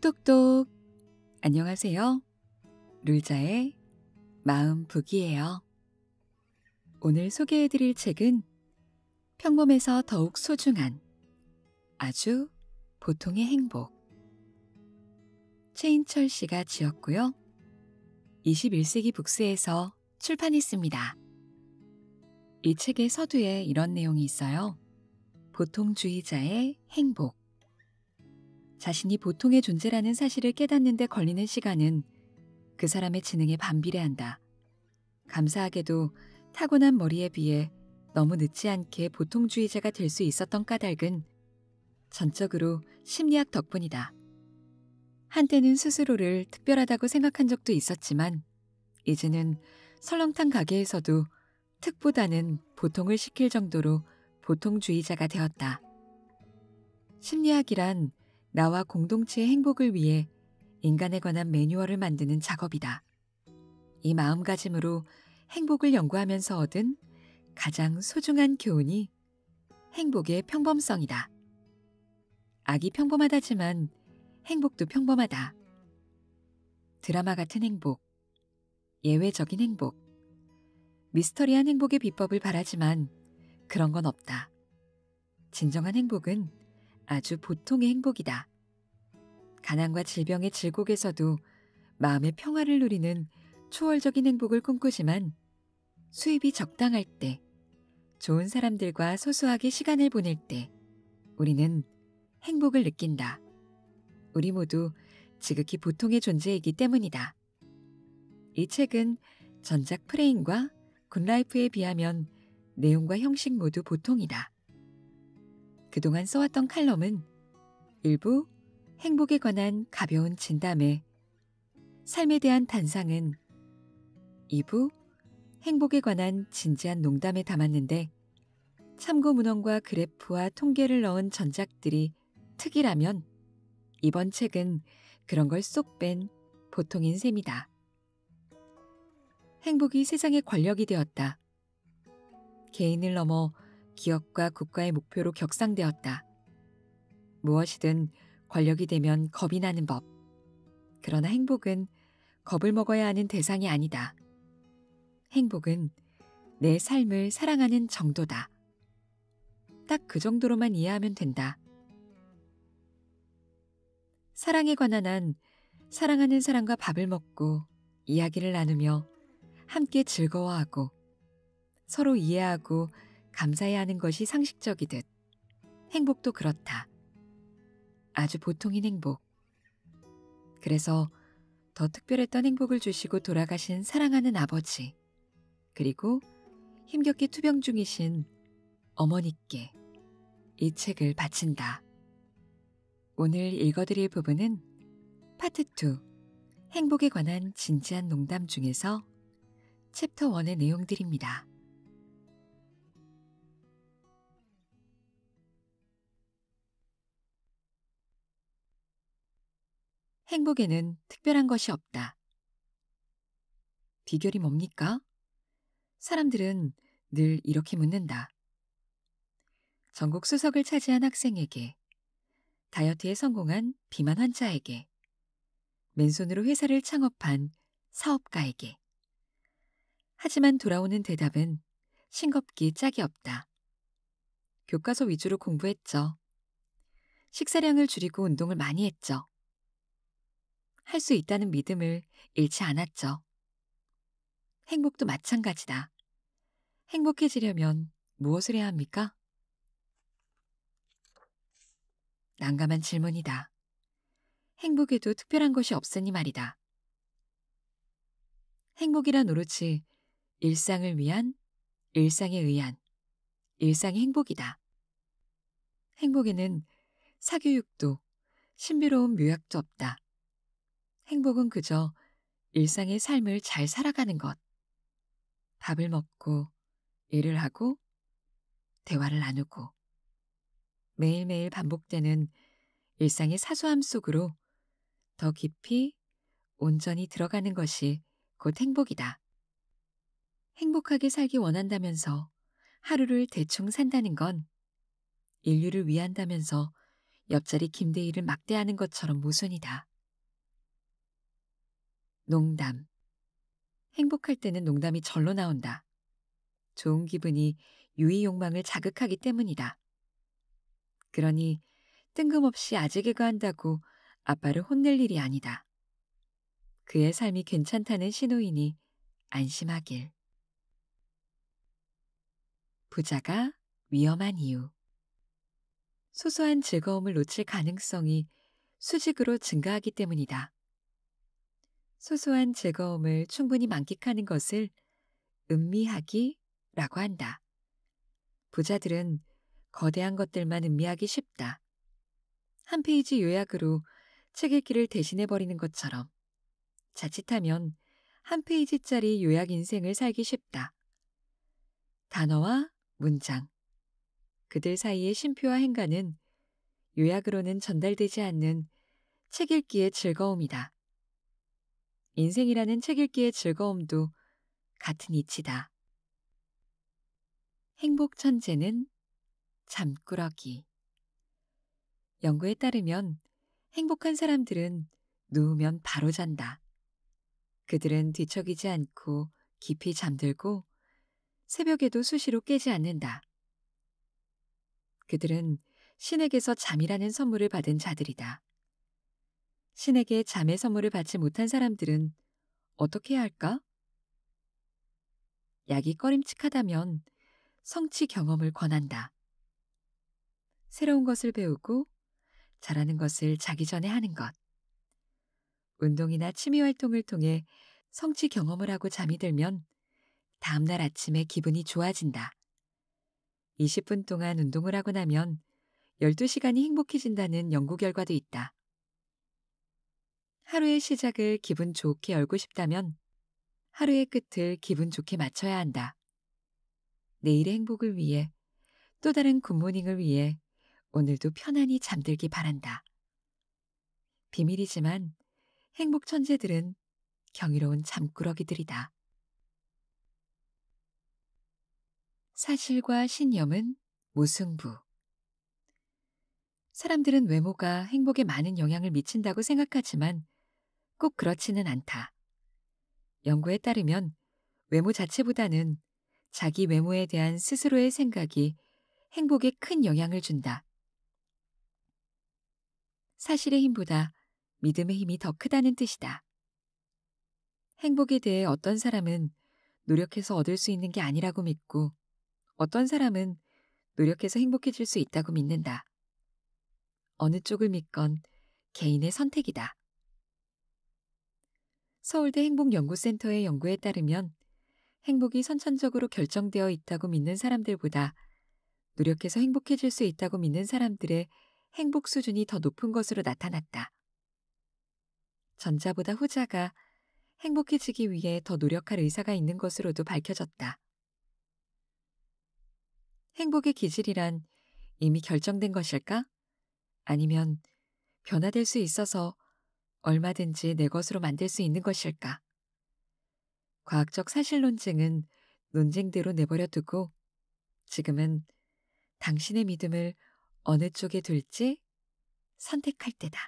똑똑 안녕하세요. 룰자의 마음북이에요. 오늘 소개해드릴 책은 평범해서 더욱 소중한 아주 보통의 행복 최인철 씨가 지었고요. 21세기 북스에서 출판했습니다. 이 책의 서두에 이런 내용이 있어요. 보통주의자의 행복 자신이 보통의 존재라는 사실을 깨닫는 데 걸리는 시간은 그 사람의 지능에 반비례한다. 감사하게도 타고난 머리에 비해 너무 늦지 않게 보통주의자가 될 수 있었던 까닭은 전적으로 심리학 덕분이다. 한때는 스스로를 특별하다고 생각한 적도 있었지만 이제는 설렁탕 가게에서도 특보다는 보통을 시킬 정도로 보통주의자가 되었다. 심리학이란 나와 공동체의 행복을 위해 인간에 관한 매뉴얼을 만드는 작업이다. 이 마음가짐으로 행복을 연구하면서 얻은 가장 소중한 교훈이 행복의 평범성이다. 악이 평범하다지만 행복도 평범하다. 드라마 같은 행복, 예외적인 행복, 미스터리한 행복의 비법을 바라지만 그런 건 없다. 진정한 행복은 아주 보통의 행복이다. 가난과 질병의 질곡에서도 마음의 평화를 누리는 초월적인 행복을 꿈꾸지만 수입이 적당할 때, 좋은 사람들과 소소하게 시간을 보낼 때 우리는 행복을 느낀다. 우리 모두 지극히 보통의 존재이기 때문이다. 이 책은 전작 프레임과 굿라이프에 비하면 내용과 형식 모두 보통이다. 그동안 써왔던 칼럼은 일부 행복에 관한 가벼운 진담에 삶에 대한 단상은 2부 행복에 관한 진지한 농담에 담았는데 참고 문헌과 그래프와 통계를 넣은 전작들이 특이라면 이번 책은 그런 걸 쏙 뺀 보통인 셈이다. 행복이 세상의 권력이 되었다. 개인을 넘어 기업과 국가의 목표로 격상되었다. 무엇이든 권력이 되면 겁이 나는 법. 그러나 행복은 겁을 먹어야 하는 대상이 아니다. 행복은 내 삶을 사랑하는 정도다. 딱 그 정도로만 이해하면 된다. 사랑에 관한 한 사랑하는 사람과 밥을 먹고 이야기를 나누며 함께 즐거워하고 서로 이해하고 감사해야 하는 것이 상식적이듯 행복도 그렇다. 아주 보통인 행복. 그래서 더 특별했던 행복을 주시고 돌아가신 사랑하는 아버지, 그리고 힘겹게 투병 중이신 어머니께 이 책을 바친다. 오늘 읽어드릴 부분은 파트 2 행복에 관한 진지한 농담 중에서 챕터 1의 내용들입니다. 행복에는 특별한 것이 없다. 비결이 뭡니까? 사람들은 늘 이렇게 묻는다. 전국 수석을 차지한 학생에게, 다이어트에 성공한 비만 환자에게, 맨손으로 회사를 창업한 사업가에게. 하지만 돌아오는 대답은 싱겁기 짝이 없다. 교과서 위주로 공부했죠. 식사량을 줄이고 운동을 많이 했죠. 할수 있다는 믿음을 잃지 않았죠. 행복도 마찬가지다. 행복해지려면 무엇을 해야 합니까? 난감한 질문이다. 행복에도 특별한 것이 없으니 말이다. 행복이란 오로지 일상을 위한, 일상에 의한, 일상의 행복이다. 행복에는 사교육도 신비로운 묘약도 없다. 행복은 그저 일상의 삶을 잘 살아가는 것. 밥을 먹고, 일을 하고, 대화를 나누고, 매일매일 반복되는 일상의 사소함 속으로 더 깊이 온전히 들어가는 것이 곧 행복이다. 행복하게 살기 원한다면서 하루를 대충 산다는 건 인류를 위한다면서 옆자리 김대희를 막대하는 것처럼 모순이다. 농담. 행복할 때는 농담이 절로 나온다. 좋은 기분이 유의 욕망을 자극하기 때문이다. 그러니 뜬금없이 아재 개그한다고 아빠를 혼낼 일이 아니다. 그의 삶이 괜찮다는 신호이니 안심하길. 부자가 위험한 이유. 소소한 즐거움을 놓칠 가능성이 수직으로 증가하기 때문이다. 소소한 즐거움을 충분히 만끽하는 것을 음미하기라고 한다. 부자들은 거대한 것들만 음미하기 쉽다. 한 페이지 요약으로 책 읽기를 대신해버리는 것처럼 자칫하면 한 페이지짜리 요약 인생을 살기 쉽다. 단어와 문장. 그들 사이의 심표와 행간은 요약으로는 전달되지 않는 책 읽기의 즐거움이다. 인생이라는 책 읽기의 즐거움도 같은 이치다. 행복 천재는 잠꾸러기. 연구에 따르면 행복한 사람들은 누우면 바로 잔다. 그들은 뒤척이지 않고 깊이 잠들고 새벽에도 수시로 깨지 않는다. 그들은 신에게서 잠이라는 선물을 받은 자들이다. 신에게 잠의 선물을 받지 못한 사람들은 어떻게 해야 할까? 약이 꺼림칙하다면 성취 경험을 권한다. 새로운 것을 배우고 잘하는 것을 자기 전에 하는 것. 운동이나 취미 활동을 통해 성취 경험을 하고 잠이 들면 다음날 아침에 기분이 좋아진다. 20분 동안 운동을 하고 나면 12시간이 행복해진다는 연구 결과도 있다. 하루의 시작을 기분 좋게 열고 싶다면 하루의 끝을 기분 좋게 맞춰야 한다. 내일의 행복을 위해 또 다른 굿모닝을 위해 오늘도 편안히 잠들기 바란다. 비밀이지만 행복 천재들은 경이로운 잠꾸러기들이다. 사실과 신념은 무승부. 사람들은 외모가 행복에 많은 영향을 미친다고 생각하지만 꼭 그렇지는 않다. 연구에 따르면 외모 자체보다는 자기 외모에 대한 스스로의 생각이 행복에 큰 영향을 준다. 사실의 힘보다 믿음의 힘이 더 크다는 뜻이다. 행복에 대해 어떤 사람은 노력해서 얻을 수 있는 게 아니라고 믿고 어떤 사람은 노력해서 행복해질 수 있다고 믿는다. 어느 쪽을 믿건 개인의 선택이다. 서울대 행복연구센터의 연구에 따르면 행복이 선천적으로 결정되어 있다고 믿는 사람들보다 노력해서 행복해질 수 있다고 믿는 사람들의 행복 수준이 더 높은 것으로 나타났다. 전자보다 후자가 행복해지기 위해 더 노력할 의사가 있는 것으로도 밝혀졌다. 행복의 기질이란 이미 결정된 것일까? 아니면 변화될 수 있어서 얼마든지 내 것으로 만들 수 있는 것일까? 과학적 사실 논쟁은 논쟁대로 내버려 두고 지금은 당신의 믿음을 어느 쪽에 둘지 선택할 때다.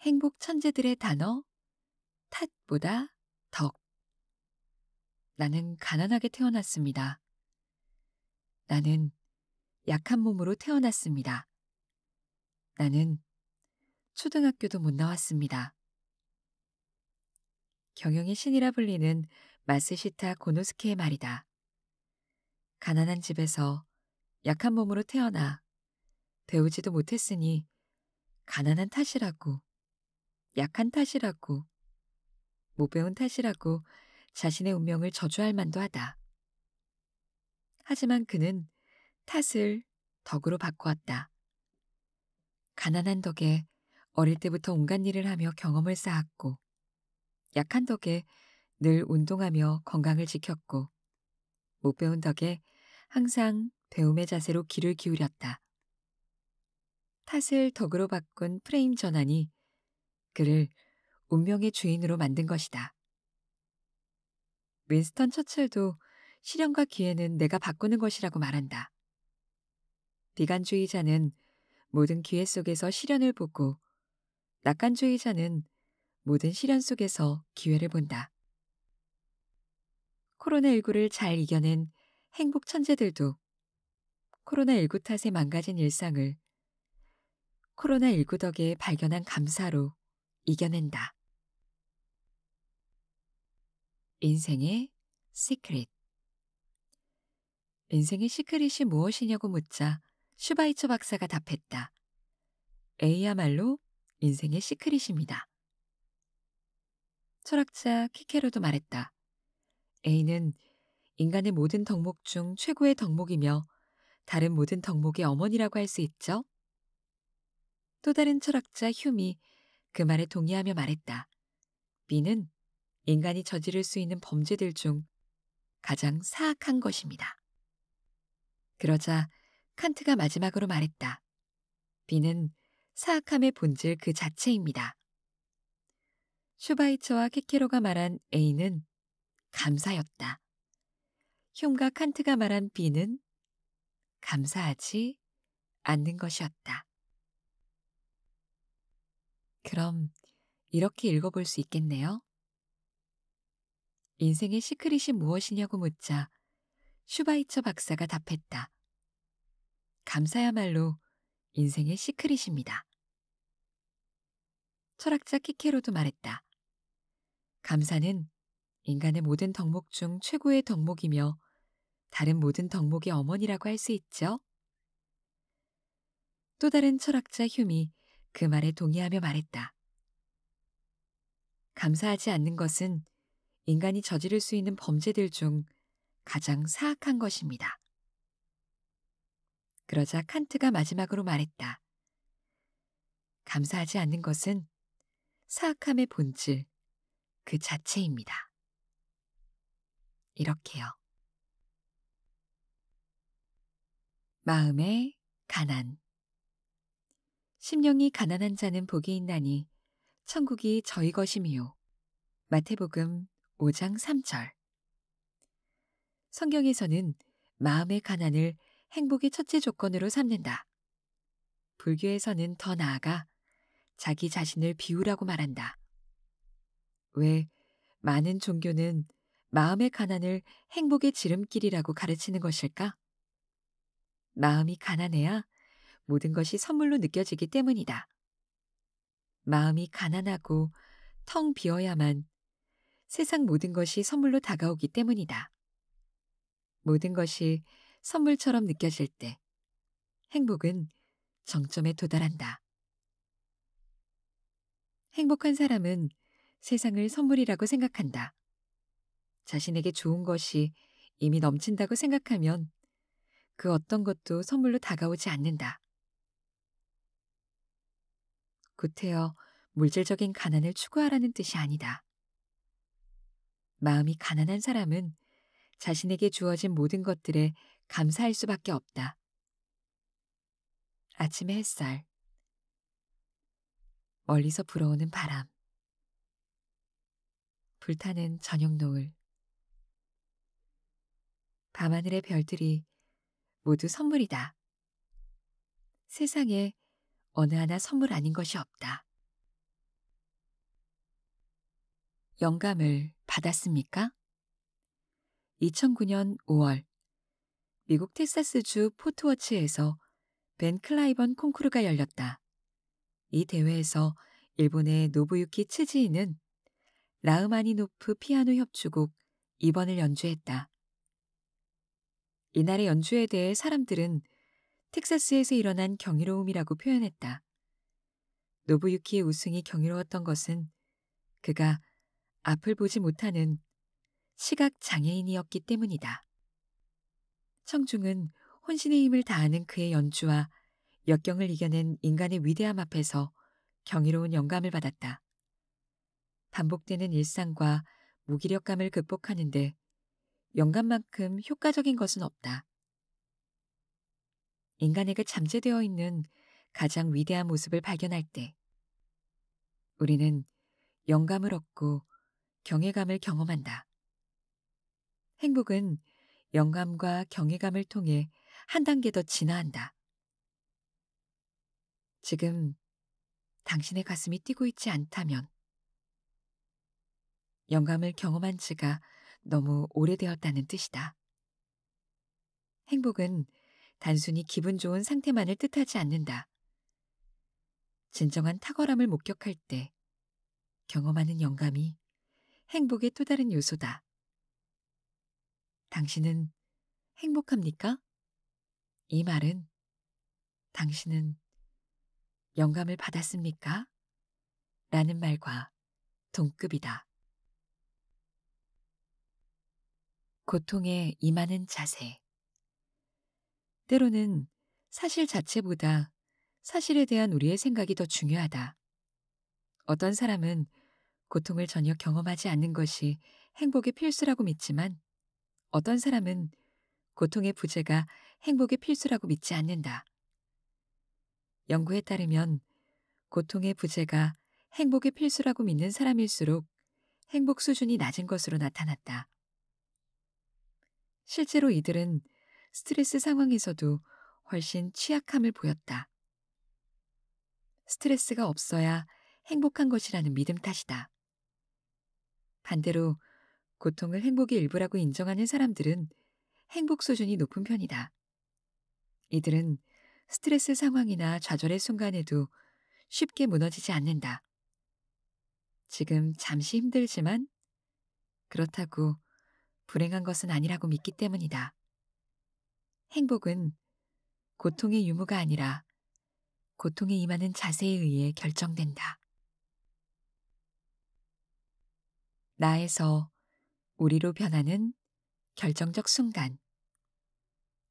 행복 천재들의 단어 탓보다 덕. 나는 가난하게 태어났습니다. 나는 약한 몸으로 태어났습니다. 나는 초등학교도 못 나왔습니다. 경영의 신이라 불리는 마스시타 고노스케의 말이다. 가난한 집에서 약한 몸으로 태어나 배우지도 못했으니 가난한 탓이라고, 약한 탓이라고, 못 배운 탓이라고 자신의 운명을 저주할 만도 하다. 하지만 그는 탓을 덕으로 바꾸었다. 가난한 덕에 어릴 때부터 온갖 일을 하며 경험을 쌓았고, 약한 덕에 늘 운동하며 건강을 지켰고, 못 배운 덕에 항상 배움의 자세로 귀를 기울였다. 탓을 덕으로 바꾼 프레임 전환이 그를 운명의 주인으로 만든 것이다. 윈스턴 처칠도 시련과 기회는 내가 바꾸는 것이라고 말한다. 비관주의자는 모든 기회 속에서 시련을 보고 낙관주의자는 모든 시련 속에서 기회를 본다. 코로나19를 잘 이겨낸 행복 천재들도 코로나19 탓에 망가진 일상을 코로나19 덕에 발견한 감사로 이겨낸다. 인생의 시크릿 인생의 시크릿이 무엇이냐고 묻자 슈바이처 박사가 답했다. 에이야말로 인생의 시크릿입니다. 철학자 키케로도 말했다. 에이는 인간의 모든 덕목 중 최고의 덕목이며 다른 모든 덕목의 어머니라고 할 수 있죠. 또 다른 철학자 휴미 그 말에 동의하며 말했다. 미는 인간이 저지를 수 있는 범죄들 중 가장 사악한 것입니다. 그러자 칸트가 마지막으로 말했다. 비는 사악함의 본질 그 자체입니다. 슈바이처와 케케로가 말한 A는 감사였다. 흉과 칸트가 말한 B는 감사하지 않는 것이었다. 그럼 이렇게 읽어볼 수 있겠네요. 인생의 시크릿이 무엇이냐고 묻자 슈바이처 박사가 답했다. 감사야말로 인생의 시크릿입니다. 철학자 키케로도 말했다. 감사는 인간의 모든 덕목 중 최고의 덕목이며 다른 모든 덕목의 어머니라고 할 수 있죠. 또 다른 철학자 휴미 그 말에 동의하며 말했다. 감사하지 않는 것은 인간이 저지를 수 있는 범죄들 중 가장 사악한 것입니다. 그러자 칸트가 마지막으로 말했다. 감사하지 않는 것은 사악함의 본질 그 자체입니다. 이렇게요. 마음의 가난. 심령이 가난한 자는 복이 있나니 천국이 저희 것임이요. 마태복음 5장 3절. 성경에서는 마음의 가난을 행복이 첫째 조건으로 삼는다. 불교에서는 더 나아가 자기 자신을 비우라고 말한다. 왜 많은 종교는 마음의 가난을 행복의 지름길이라고 가르치는 것일까? 마음이 가난해야 모든 것이 선물로 느껴지기 때문이다. 마음이 가난하고 텅 비어야만 세상 모든 것이 선물로 다가오기 때문이다. 모든 것이 선물처럼 느껴질 때 행복은 정점에 도달한다. 행복한 사람은 세상을 선물이라고 생각한다. 자신에게 좋은 것이 이미 넘친다고 생각하면 그 어떤 것도 선물로 다가오지 않는다. 구태여 물질적인 가난을 추구하라는 뜻이 아니다. 마음이 가난한 사람은 자신에게 주어진 모든 것들에 감사할 수밖에 없다. 아침의 햇살. 멀리서 불어오는 바람. 불타는 저녁 노을. 밤하늘의 별들이 모두 선물이다. 세상에 어느 하나 선물 아닌 것이 없다. 영감을 받았습니까? 2009년 5월 미국 텍사스주 포트워치에서 벤 클라이번 콩쿠르가 열렸다. 이 대회에서 일본의 노부유키 츠지인은 라흐마니노프 피아노 협주곡 2번을 연주했다. 이날의 연주에 대해 사람들은 텍사스에서 일어난 경이로움이라고 표현했다. 노부유키의 우승이 경이로웠던 것은 그가 앞을 보지 못하는 시각 장애인이었기 때문이다. 청중은 혼신의 힘을 다하는 그의 연주와 역경을 이겨낸 인간의 위대함 앞에서 경이로운 영감을 받았다. 반복되는 일상과 무기력감을 극복하는데 영감만큼 효과적인 것은 없다. 인간에게 잠재되어 있는 가장 위대한 모습을 발견할 때 우리는 영감을 얻고 경외감을 경험한다. 행복은 영감과 경외감을 통해 한 단계 더 진화한다. 지금 당신의 가슴이 뛰고 있지 않다면 영감을 경험한 지가 너무 오래되었다는 뜻이다. 행복은 단순히 기분 좋은 상태만을 뜻하지 않는다. 진정한 탁월함을 목격할 때 경험하는 영감이 행복의 또 다른 요소다. 당신은 행복합니까? 이 말은 당신은 영감을 받았습니까? 라는 말과 동급이다. 고통에 임하는 자세. 때로는 사실 자체보다 사실에 대한 우리의 생각이 더 중요하다. 어떤 사람은 고통을 전혀 경험하지 않는 것이 행복의 필수라고 믿지만 어떤 사람은 고통의 부재가 행복의 필수라고 믿지 않는다. 연구에 따르면 고통의 부재가 행복의 필수라고 믿는 사람일수록 행복 수준이 낮은 것으로 나타났다. 실제로 이들은 스트레스 상황에서도 훨씬 취약함을 보였다. 스트레스가 없어야 행복한 것이라는 믿음 탓이다. 반대로 고통을 행복의 일부라고 인정하는 사람들은 행복 수준이 높은 편이다. 이들은 스트레스 상황이나 좌절의 순간에도 쉽게 무너지지 않는다. 지금 잠시 힘들지만 그렇다고 불행한 것은 아니라고 믿기 때문이다. 행복은 고통의 유무가 아니라 고통에 임하는 자세에 의해 결정된다. 나에서 우리로 변하는 결정적 순간.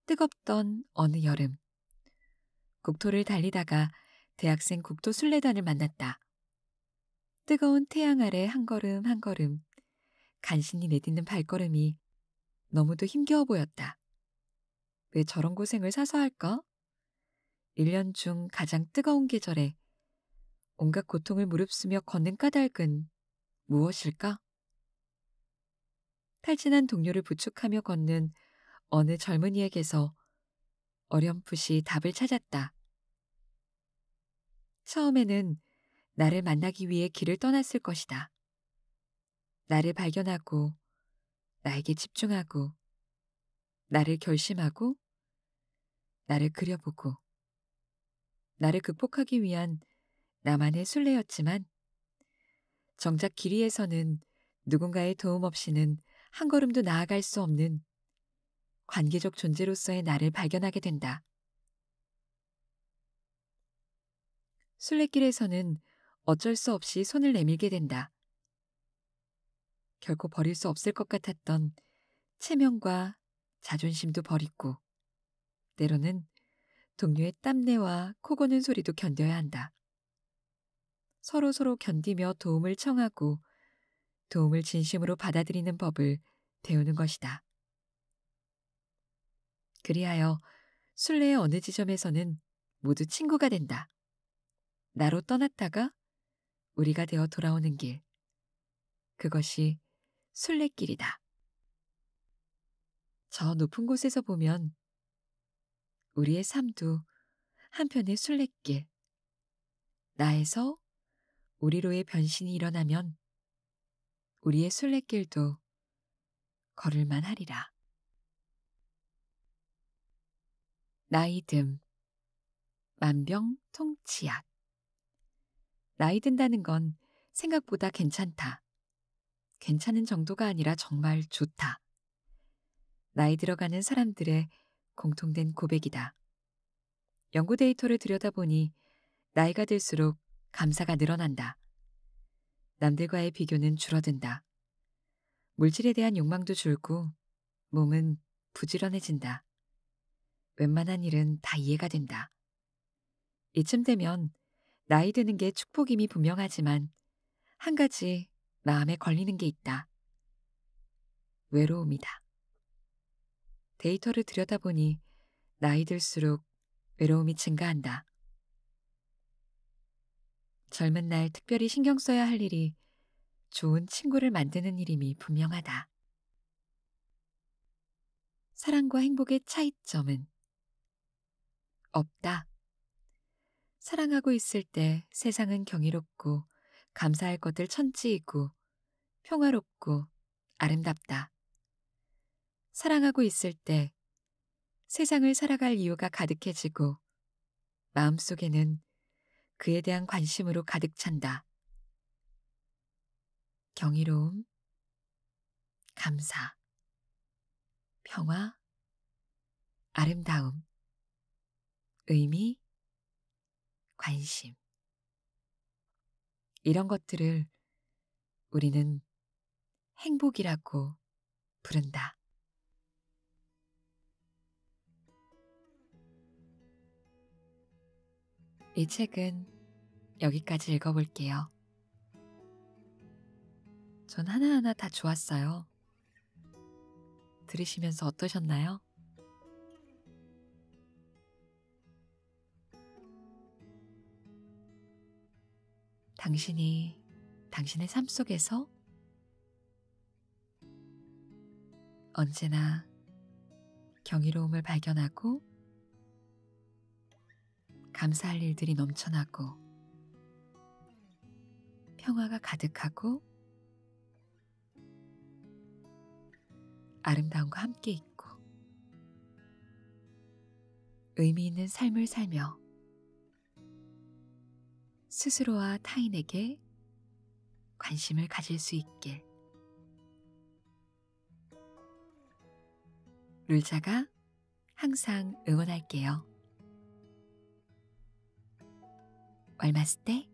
뜨겁던 어느 여름. 국토를 달리다가 대학생 국토 순례단을 만났다. 뜨거운 태양 아래 한 걸음 한 걸음 간신히 내딛는 발걸음이 너무도 힘겨워 보였다. 왜 저런 고생을 사서 할까? 1년 중 가장 뜨거운 계절에 온갖 고통을 무릅쓰며 걷는 까닭은 무엇일까? 탈진한 동료를 부축하며 걷는 어느 젊은이에게서 어렴풋이 답을 찾았다. 처음에는 나를 만나기 위해 길을 떠났을 것이다. 나를 발견하고 나에게 집중하고 나를 결심하고 나를 그려보고 나를 극복하기 위한 나만의 순례였지만 정작 길이에서는 누군가의 도움 없이는 한 걸음도 나아갈 수 없는 관계적 존재로서의 나를 발견하게 된다. 술래길에서는 어쩔 수 없이 손을 내밀게 된다. 결코 버릴 수 없을 것 같았던 체면과 자존심도 버리고 때로는 동료의 땀내와 코고는 소리도 견뎌야 한다. 서로서로 서로 견디며 도움을 청하고 도움을 진심으로 받아들이는 법을 배우는 것이다. 그리하여 순례의 어느 지점에서는 모두 친구가 된다. 나로 떠났다가 우리가 되어 돌아오는 길. 그것이 순례길이다. 저 높은 곳에서 보면 우리의 삶도 한편의 순례길. 나에서 우리로의 변신이 일어나면 우리의 순례길도 걸을만 하리라. 나이 듦 만병통치약 나이 든다는 건 생각보다 괜찮다. 괜찮은 정도가 아니라 정말 좋다. 나이 들어가는 사람들의 공통된 고백이다. 연구 데이터를 들여다보니 나이가 들수록 감사가 늘어난다. 남들과의 비교는 줄어든다. 물질에 대한 욕망도 줄고 몸은 부지런해진다. 웬만한 일은 다 이해가 된다. 이쯤 되면 나이 드는 게 축복임이 분명하지만 한 가지 마음에 걸리는 게 있다. 외로움이다. 데이터를 들여다보니 나이 들수록 외로움이 증가한다. 젊은 날 특별히 신경 써야 할 일이 좋은 친구를 만드는 일임이 분명하다. 사랑과 행복의 차이점은 없다. 사랑하고 있을 때 세상은 경이롭고 감사할 것들 천지이고 평화롭고 아름답다. 사랑하고 있을 때 세상을 살아갈 이유가 가득해지고 마음속에는 그에 대한 관심으로 가득 찬다. 경이로움, 감사, 평화, 아름다움, 의미, 관심. 이런 것들을 우리는 행복이라고 부른다. 이 책은 여기까지 읽어볼게요. 전 하나하나 다 좋았어요. 들으시면서 어떠셨나요? 당신이 당신의 삶 속에서 언제나 경이로움을 발견하고 감사할 일들이 넘쳐나고 평화가 가득하고 아름다움과 함께 있고 의미 있는 삶을 살며 스스로와 타인에게 관심을 가질 수있게 룰자가 항상 응원할게요. 월마스 때